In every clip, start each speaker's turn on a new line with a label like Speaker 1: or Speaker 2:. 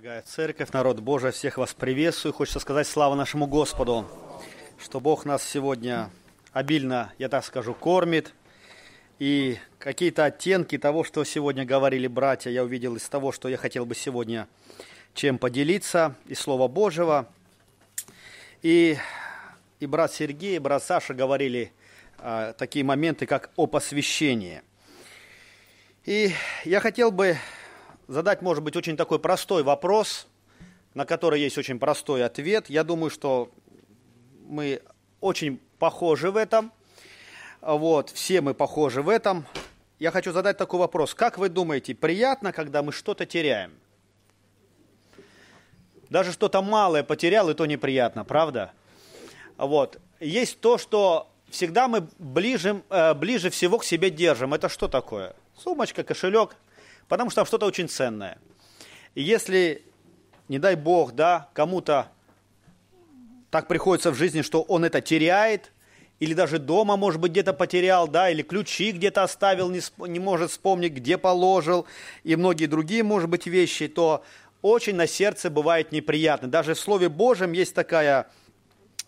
Speaker 1: Дорогая церковь, народ Божий, всех вас приветствую. Хочется сказать слава нашему Господу, что Бог нас сегодня обильно, я так скажу, кормит. И какие-то оттенки того, что сегодня говорили братья, я увидел из того, что я хотел бы сегодня чем поделиться, и Слова Божьего. И, и брат Сергей, и брат Саша говорили а, такие моменты, как о посвящении. И я хотел бы задать, может быть, очень такой простой вопрос, на который есть очень простой ответ. Я думаю, что мы очень похожи в этом. Вот, все мы похожи в этом. Я хочу задать такой вопрос. Как вы думаете, приятно, когда мы что-то теряем? Даже что-то малое потерял, и то неприятно, правда? Вот. Есть то, что всегда мы ближе, э, ближе всего к себе держим. Это что такое? Сумочка, кошелек, потому что там что-то очень ценное. И если, не дай бог, да, кому-то так приходится в жизни, что он это теряет, или даже дома, может быть, где-то потерял, да, или ключи где-то оставил, не, не может вспомнить, где положил, и многие другие, может быть, вещи, то очень на сердце бывает неприятно. Даже в Слове Божьем есть такая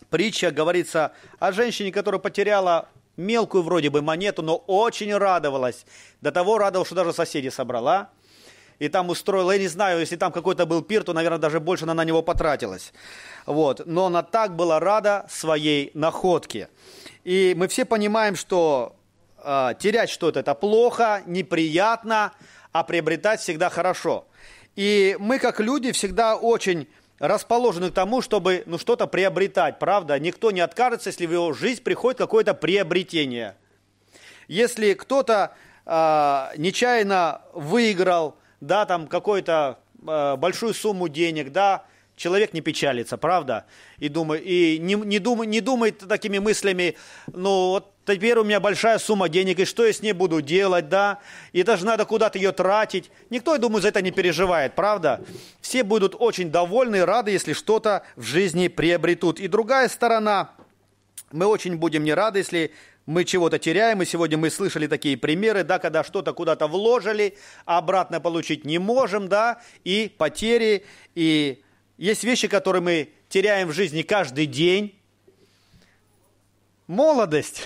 Speaker 1: притча, говорится о женщине, которая потеряла мелкую вроде бы монету, но очень радовалась. До того радовалась, что даже соседи собрала. И там устроила, я не знаю, если там какой-то был пир, то, наверное, даже больше она на него потратилась. Вот. Но она так была рада своей находке. И мы все понимаем, что э, терять что-то это плохо, неприятно, а приобретать всегда хорошо. И мы, как люди, всегда очень расположены к тому, чтобы ну, что-то приобретать, правда? Никто не откажется, если в его жизнь приходит какое-то приобретение. Если кто-то э, нечаянно выиграл, да, там какую-то э, а, большую сумму денег, да, человек не печалится, правда? И, думает, и не, не, дум, не думает такими мыслями, ну вот теперь у меня большая сумма денег, и что я с ней буду делать, да? И даже надо куда-то ее тратить. Никто, я думаю, за это не переживает, правда? Все будут очень довольны и рады, если что-то в жизни приобретут. И другая сторона, мы очень будем не рады, если мы чего-то теряем, и сегодня мы слышали такие примеры, да, когда что-то куда-то вложили, а обратно получить не можем, да, и потери, и есть вещи, которые мы теряем в жизни каждый день. Молодость.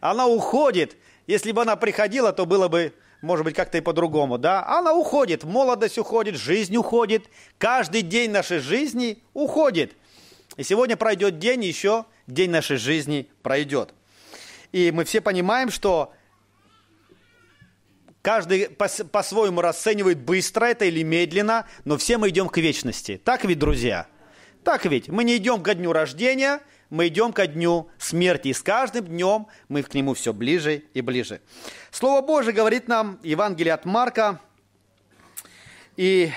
Speaker 1: Она уходит. Если бы она приходила, то было бы, может быть, как-то и по-другому, да? Она уходит, молодость уходит, жизнь уходит. Каждый день нашей жизни уходит. И сегодня пройдет день, еще день нашей жизни пройдет. И мы все понимаем, что каждый по-своему расценивает быстро это или медленно, но все мы идем к вечности. Так ведь, друзья? Так ведь, мы не идем ко дню рождения – мы идем ко дню смерти, и с каждым днем мы к нему все ближе и ближе. Слово Божие говорит нам Евангелие от Марка, и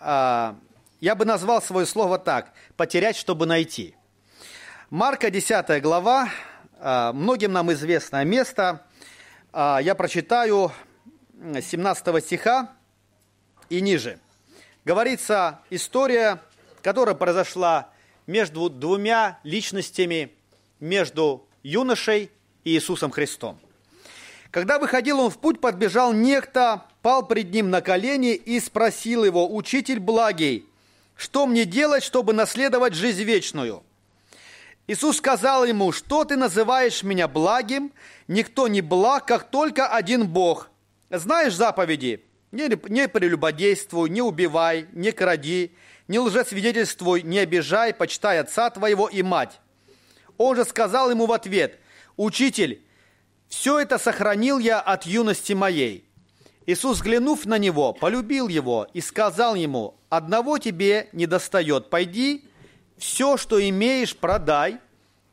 Speaker 1: а, я бы назвал свое слово так – «потерять, чтобы найти». Марка, 10 глава, а, многим нам известное место. А, я прочитаю 17 стиха и ниже. Говорится история, которая произошла между двумя личностями, между юношей и Иисусом Христом. Когда выходил он в путь, подбежал некто, пал пред ним на колени и спросил его, «Учитель благий, что мне делать, чтобы наследовать жизнь вечную?» Иисус сказал ему, «Что ты называешь меня благим? Никто не благ, как только один Бог. Знаешь заповеди? Не, не прелюбодействуй, не убивай, не кради, не лжесвидетельствуй, не обижай, почитай отца твоего и мать». Он же сказал ему в ответ, «Учитель, все это сохранил я от юности моей». Иисус, взглянув на него, полюбил его и сказал ему, «Одного тебе не достает, пойди, все, что имеешь, продай,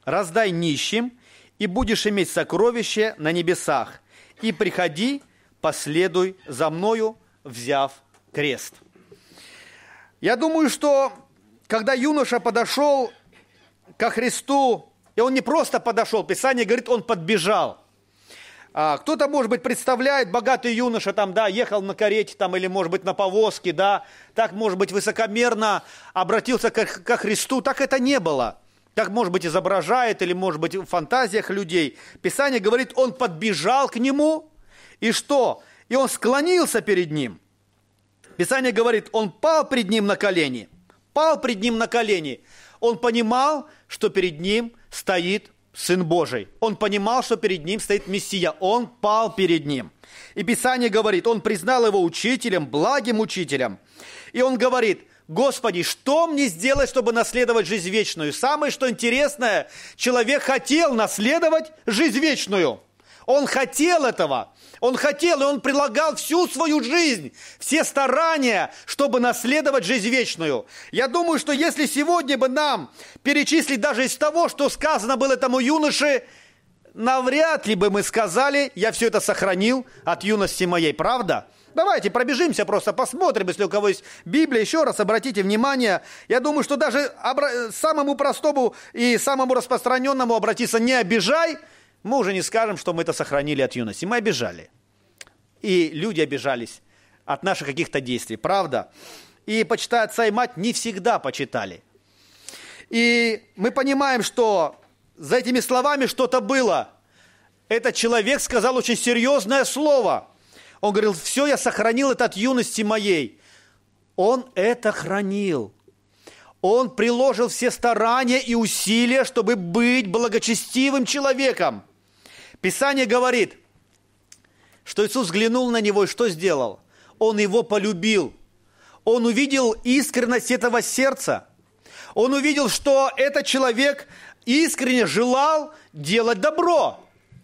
Speaker 1: раздай нищим, и будешь иметь сокровище на небесах, и приходи, последуй за мною, взяв крест». Я думаю, что когда юноша подошел ко Христу, и он не просто подошел, Писание говорит, он подбежал. А, кто-то, может быть, представляет, богатый юноша там, да, ехал на карете там или, может быть, на повозке, да, так, может быть, высокомерно обратился ко, ко Христу, так это не было. Так, может быть, изображает или, может быть, в фантазиях людей. Писание говорит, он подбежал к нему, и что? И он склонился перед ним. Писание говорит, он пал пред ним на колени. Пал пред ним на колени. Он понимал, что перед ним стоит Сын Божий. Он понимал, что перед ним стоит Мессия. Он пал перед ним. И Писание говорит, он признал его учителем, благим учителем. И он говорит, Господи, что мне сделать, чтобы наследовать жизнь вечную? Самое, что интересное, человек хотел наследовать жизнь вечную – он хотел этого. Он хотел, и он прилагал всю свою жизнь, все старания, чтобы наследовать жизнь вечную. Я думаю, что если сегодня бы нам перечислить даже из того, что сказано было этому юноше, навряд ли бы мы сказали, я все это сохранил от юности моей, правда? Давайте пробежимся, просто посмотрим, если у кого есть Библия. Еще раз обратите внимание, я думаю, что даже самому простому и самому распространенному обратиться не обижай – мы уже не скажем, что мы это сохранили от юности. Мы обижали. И люди обижались от наших каких-то действий, правда? И почитая отца и мать не всегда почитали. И мы понимаем, что за этими словами что-то было. Этот человек сказал очень серьезное слово. Он говорил, все, я сохранил это от юности моей. Он это хранил. Он приложил все старания и усилия, чтобы быть благочестивым человеком – Писание говорит, что Иисус взглянул на него и что сделал? Он его полюбил. Он увидел искренность этого сердца. Он увидел, что этот человек искренне желал делать добро.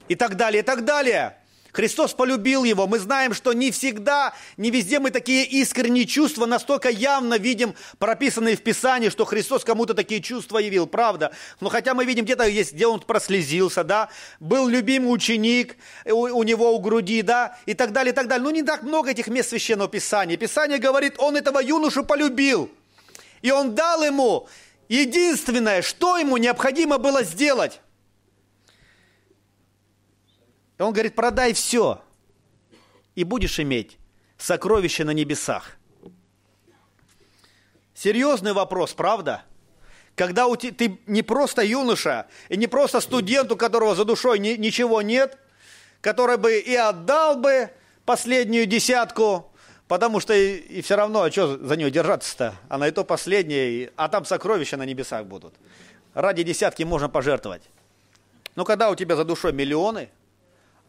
Speaker 1: И так далее, и так далее. Христос полюбил его. Мы знаем, что не всегда, не везде мы такие искренние чувства настолько явно видим прописанные в Писании, что Христос кому-то такие чувства явил, правда. Но хотя мы видим где-то есть, где он прослезился, да, был любимый ученик у, у него у груди, да, и так далее, и так далее. Ну не так много этих мест Священного Писания. Писание говорит, он этого юношу полюбил. И он дал ему единственное, что ему необходимо было сделать он говорит, продай все, и будешь иметь сокровище на небесах. Серьезный вопрос, правда? Когда у тебя, ты не просто юноша, и не просто студент, у которого за душой ни, ничего нет, который бы и отдал бы последнюю десятку, потому что и, и все равно, а что за нее держаться-то? Она и то последняя, и, а там сокровища на небесах будут. Ради десятки можно пожертвовать. Но когда у тебя за душой миллионы –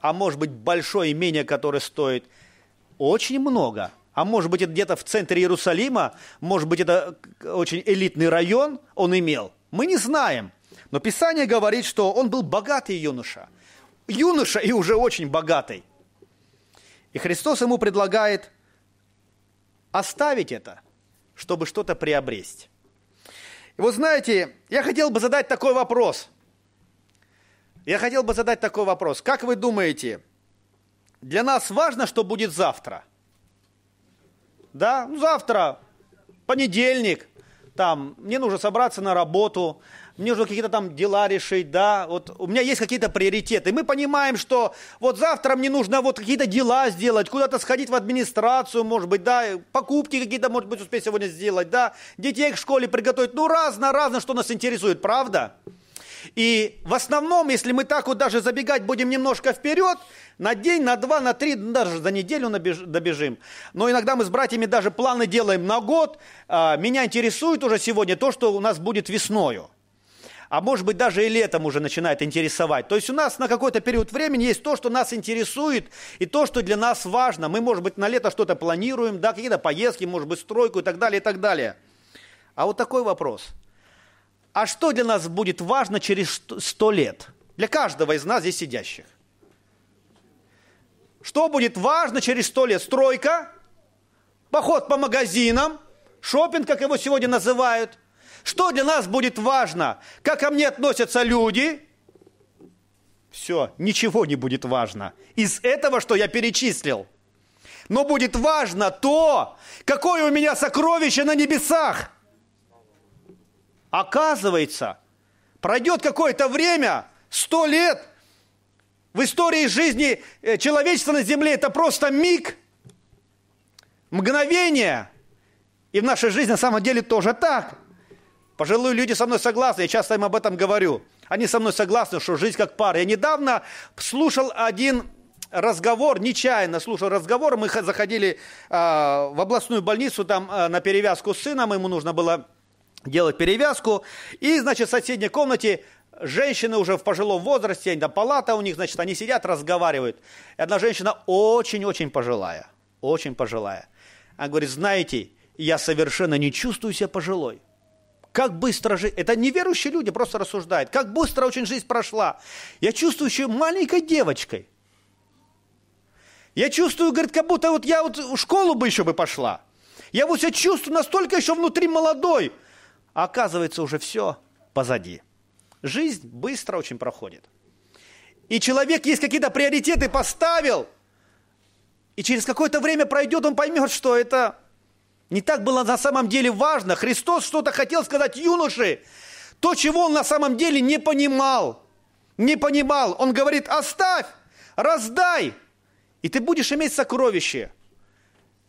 Speaker 1: а может быть большое имение, которое стоит очень много. А может быть это где-то в центре Иерусалима, может быть это очень элитный район он имел. Мы не знаем. Но Писание говорит, что он был богатый юноша. Юноша и уже очень богатый. И Христос ему предлагает оставить это, чтобы что-то приобрести. И вот знаете, я хотел бы задать такой вопрос – я хотел бы задать такой вопрос. Как вы думаете, для нас важно, что будет завтра? Да, ну, завтра, понедельник, там, мне нужно собраться на работу, мне нужно какие-то там дела решить, да, вот у меня есть какие-то приоритеты. Мы понимаем, что вот завтра мне нужно вот какие-то дела сделать, куда-то сходить в администрацию, может быть, да, покупки какие-то, может быть, успеть сегодня сделать, да, детей к школе приготовить. Ну, разно-разно, что нас интересует, правда? Правда? И в основном, если мы так вот даже забегать будем немножко вперед, на день, на два, на три, ну, даже за неделю добежим. Но иногда мы с братьями даже планы делаем на год. А, меня интересует уже сегодня то, что у нас будет весною. А может быть даже и летом уже начинает интересовать. То есть у нас на какой-то период времени есть то, что нас интересует и то, что для нас важно. Мы, может быть, на лето что-то планируем, да, какие-то поездки, может быть, стройку и так далее, и так далее. А вот такой вопрос – а что для нас будет важно через сто лет? Для каждого из нас здесь сидящих. Что будет важно через сто лет? Стройка, поход по магазинам, шопинг, как его сегодня называют. Что для нас будет важно? Как ко мне относятся люди? Все, ничего не будет важно из этого, что я перечислил. Но будет важно то, какое у меня сокровище на небесах – Оказывается, пройдет какое-то время, сто лет, в истории жизни э, человечества на Земле это просто миг, мгновение. И в нашей жизни на самом деле тоже так. Пожилые люди со мной согласны, я часто им об этом говорю. Они со мной согласны, что жизнь как пара. Я недавно слушал один разговор, нечаянно слушал разговор. Мы заходили а, в областную больницу там э, на перевязку с сыном, ему нужно было делать перевязку. И, значит, в соседней комнате женщины уже в пожилом возрасте, там палата у них, значит, они сидят, разговаривают. И одна женщина очень-очень пожилая, очень пожилая. Она говорит, знаете, я совершенно не чувствую себя пожилой. Как быстро жизнь... Это неверующие люди просто рассуждают. Как быстро очень жизнь прошла. Я чувствую еще маленькой девочкой. Я чувствую, говорит, как будто вот я вот в школу бы еще бы пошла. Я вот себя чувствую настолько еще внутри молодой а оказывается уже все позади. Жизнь быстро очень проходит. И человек есть какие-то приоритеты поставил, и через какое-то время пройдет, он поймет, что это не так было на самом деле важно. Христос что-то хотел сказать юноше, то, чего он на самом деле не понимал. Не понимал. Он говорит, оставь, раздай, и ты будешь иметь сокровище.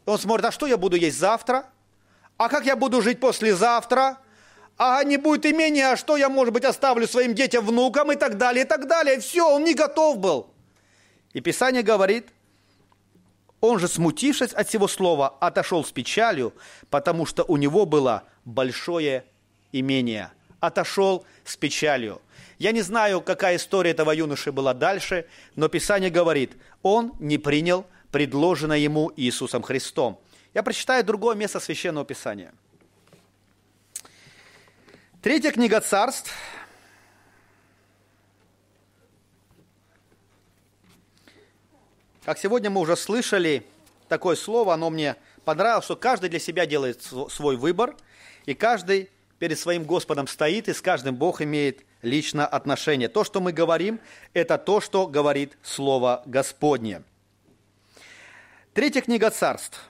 Speaker 1: Он смотрит, а что я буду есть завтра? А как я буду жить послезавтра? Ага, не будет имения, а что я, может быть, оставлю своим детям, внукам и так далее, и так далее. Все, он не готов был. И Писание говорит, он же, смутившись от всего слова, отошел с печалью, потому что у него было большое имение. Отошел с печалью. Я не знаю, какая история этого юноши была дальше, но Писание говорит, он не принял предложенное ему Иисусом Христом. Я прочитаю другое место Священного Писания – Третья книга царств. Как сегодня мы уже слышали такое слово, оно мне понравилось, что каждый для себя делает свой выбор, и каждый перед своим Господом стоит, и с каждым Бог имеет лично отношение. То, что мы говорим, это то, что говорит Слово Господне. Третья книга царств.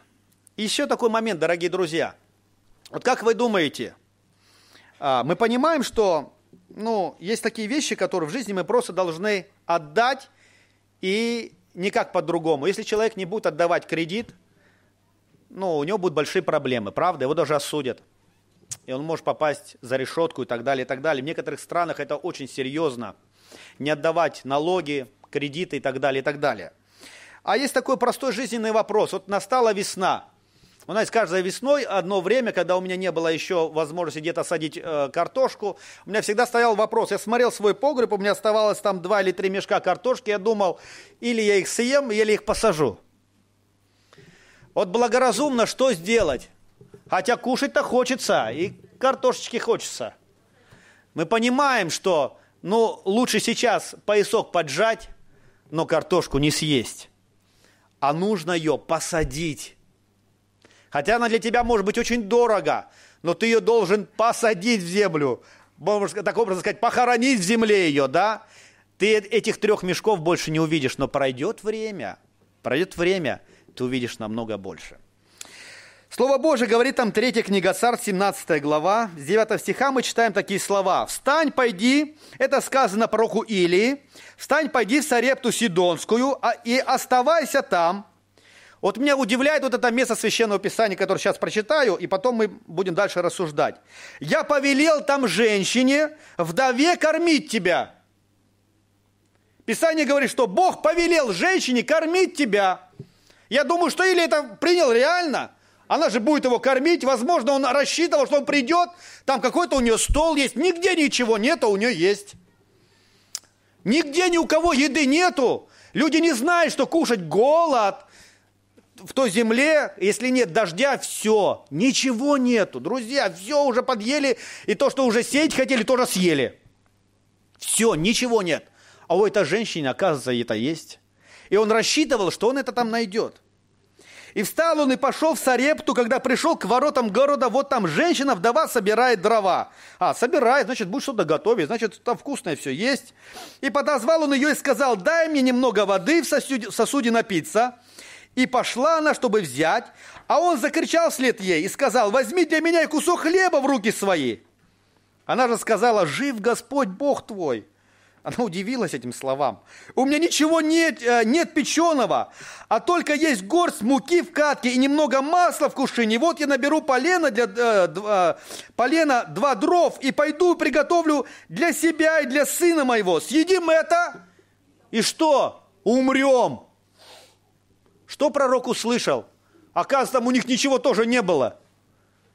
Speaker 1: Еще такой момент, дорогие друзья. Вот как вы думаете, а, мы понимаем, что ну, есть такие вещи, которые в жизни мы просто должны отдать и никак по-другому. Если человек не будет отдавать кредит, ну, у него будут большие проблемы, правда? Его даже осудят. И он может попасть за решетку и так далее, и так далее. В некоторых странах это очень серьезно. Не отдавать налоги, кредиты и так далее, и так далее. А есть такой простой жизненный вопрос. Вот настала весна, у нас каждой весной одно время, когда у меня не было еще возможности где-то садить э, картошку, у меня всегда стоял вопрос. Я смотрел свой погреб, у меня оставалось там два или три мешка картошки. Я думал, или я их съем, или их посажу. Вот благоразумно что сделать? Хотя кушать-то хочется, и картошечки хочется. Мы понимаем, что ну, лучше сейчас поясок поджать, но картошку не съесть. А нужно ее посадить Хотя она для тебя может быть очень дорого, но ты ее должен посадить в землю. Можно так образно сказать, похоронить в земле ее, да? Ты этих трех мешков больше не увидишь, но пройдет время, пройдет время, ты увидишь намного больше. Слово Божие говорит там 3 книга Цар, 17 глава, с 9 стиха мы читаем такие слова. «Встань, пойди» – это сказано пророку Илии, «Встань, пойди в Сарепту Сидонскую а, и оставайся там, вот меня удивляет вот это место Священного Писания, которое сейчас прочитаю, и потом мы будем дальше рассуждать. «Я повелел там женщине, вдове кормить тебя». Писание говорит, что Бог повелел женщине кормить тебя. Я думаю, что или это принял реально, она же будет его кормить, возможно, он рассчитывал, что он придет, там какой-то у нее стол есть, нигде ничего нет, а у нее есть. Нигде ни у кого еды нету. Люди не знают, что кушать голод – в той земле, если нет дождя, все, ничего нету. Друзья, все уже подъели, и то, что уже сеять хотели, тоже съели. Все, ничего нет. А у этой женщины, оказывается, это есть. И он рассчитывал, что он это там найдет. И встал он и пошел в Сарепту, когда пришел к воротам города, вот там женщина, вдова, собирает дрова. А, собирает, значит, будет что-то готовить, значит, там вкусное все есть. И подозвал он ее и сказал, дай мне немного воды в сосуде, в сосуде напиться. И пошла она, чтобы взять, а он закричал вслед ей и сказал, возьми для меня и кусок хлеба в руки свои. Она же сказала, жив Господь Бог твой. Она удивилась этим словам. У меня ничего нет, э, нет печеного, а только есть горсть муки в катке и немного масла в кувшине. Вот я наберу полено, для, э, э полено два дров и пойду приготовлю для себя и для сына моего. Съедим это и что? Умрем. Что пророк услышал? Оказывается, там у них ничего тоже не было.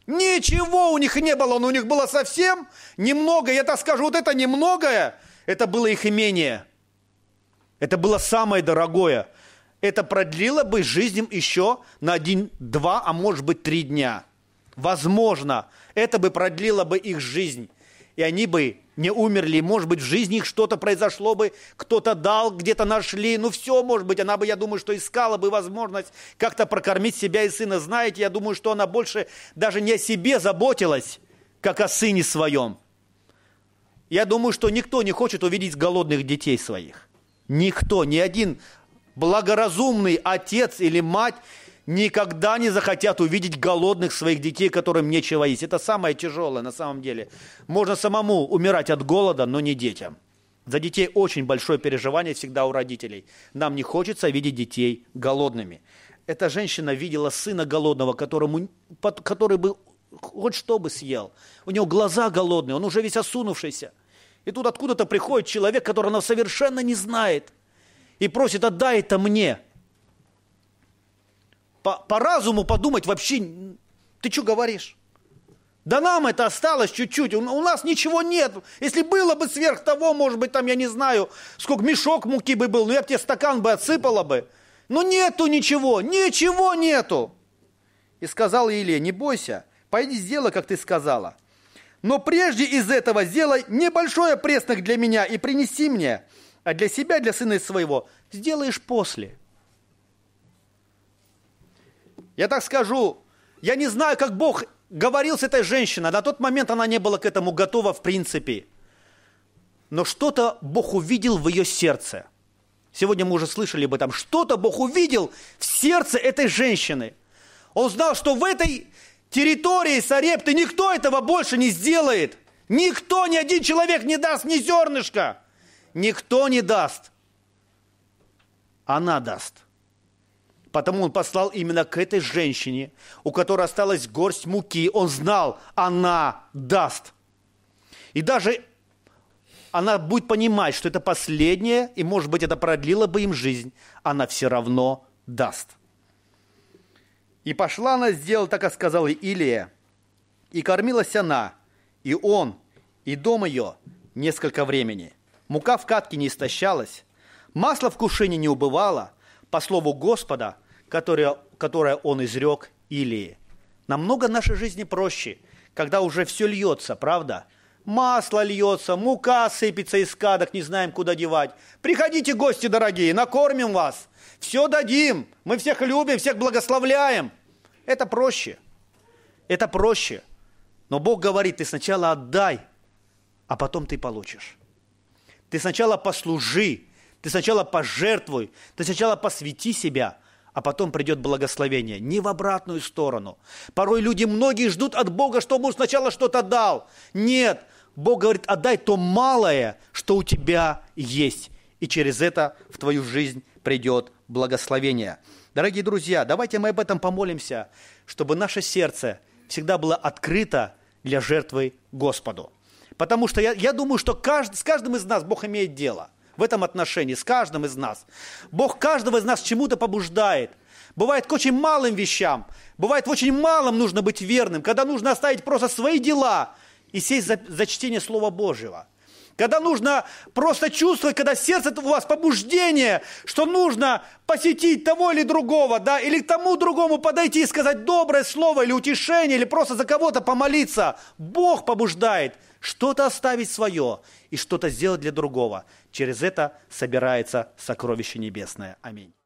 Speaker 1: Ничего у них не было, но у них было совсем немного. Я так скажу, вот это немногое, это было их имение. Это было самое дорогое. Это продлило бы жизнь им еще на один, два, а может быть три дня. Возможно, это бы продлило бы их жизнь и они бы не умерли, может быть, в жизни их что-то произошло бы, кто-то дал, где-то нашли, ну все, может быть, она бы, я думаю, что искала бы возможность как-то прокормить себя и сына, знаете, я думаю, что она больше даже не о себе заботилась, как о сыне своем. Я думаю, что никто не хочет увидеть голодных детей своих. Никто, ни один благоразумный отец или мать никогда не захотят увидеть голодных своих детей, которым нечего есть. Это самое тяжелое на самом деле. Можно самому умирать от голода, но не детям. За детей очень большое переживание всегда у родителей. Нам не хочется видеть детей голодными. Эта женщина видела сына голодного, которому, который бы хоть что бы съел. У него глаза голодные, он уже весь осунувшийся. И тут откуда-то приходит человек, которого она совершенно не знает, и просит, отдай это мне – по, по разуму подумать вообще, ты что говоришь? Да нам это осталось чуть-чуть, у, нас ничего нет. Если было бы сверх того, может быть, там, я не знаю, сколько мешок муки бы был, ну я бы тебе стакан бы отсыпала бы. Но ну, нету ничего, ничего нету. И сказал Илия, не бойся, пойди сделай, как ты сказала. Но прежде из этого сделай небольшое пресных для меня и принеси мне, а для себя, для сына своего сделаешь после. Я так скажу, я не знаю, как Бог говорил с этой женщиной. На тот момент она не была к этому готова в принципе. Но что-то Бог увидел в ее сердце. Сегодня мы уже слышали об этом. Что-то Бог увидел в сердце этой женщины. Он знал, что в этой территории Сарепты никто этого больше не сделает. Никто, ни один человек не даст ни зернышка. Никто не даст. Она даст. Потому он послал именно к этой женщине, у которой осталась горсть муки. Он знал, она даст. И даже она будет понимать, что это последнее, и, может быть, это продлило бы им жизнь, она все равно даст. И пошла она, сделала, так как сказала Илия. И кормилась она, и он, и дом ее несколько времени. Мука в катке не истощалась, масло в кушине не убывало, по слову Господа, которое, которое он изрек Илии. Намного нашей жизни проще, когда уже все льется, правда? Масло льется, мука сыпется из кадок, не знаем, куда девать. Приходите, гости дорогие, накормим вас. Все дадим, мы всех любим, всех благословляем. Это проще. Это проще. Но Бог говорит, ты сначала отдай, а потом ты получишь. Ты сначала послужи, ты сначала пожертвуй, ты сначала посвяти себя, а потом придет благословение. Не в обратную сторону. Порой люди многие ждут от Бога, что он сначала что-то дал. Нет, Бог говорит, отдай то малое, что у тебя есть. И через это в твою жизнь придет благословение. Дорогие друзья, давайте мы об этом помолимся, чтобы наше сердце всегда было открыто для жертвы Господу. Потому что я, я думаю, что каждый, с каждым из нас Бог имеет дело – в этом отношении, с каждым из нас. Бог каждого из нас чему-то побуждает. Бывает к очень малым вещам, бывает в очень малом нужно быть верным, когда нужно оставить просто свои дела и сесть за, за чтение Слова Божьего. Когда нужно просто чувствовать, когда сердце у вас побуждение, что нужно посетить того или другого, да, или к тому другому подойти и сказать доброе слово или утешение, или просто за кого-то помолиться. Бог побуждает – что-то оставить свое и что-то сделать для другого. Через это собирается сокровище небесное. Аминь.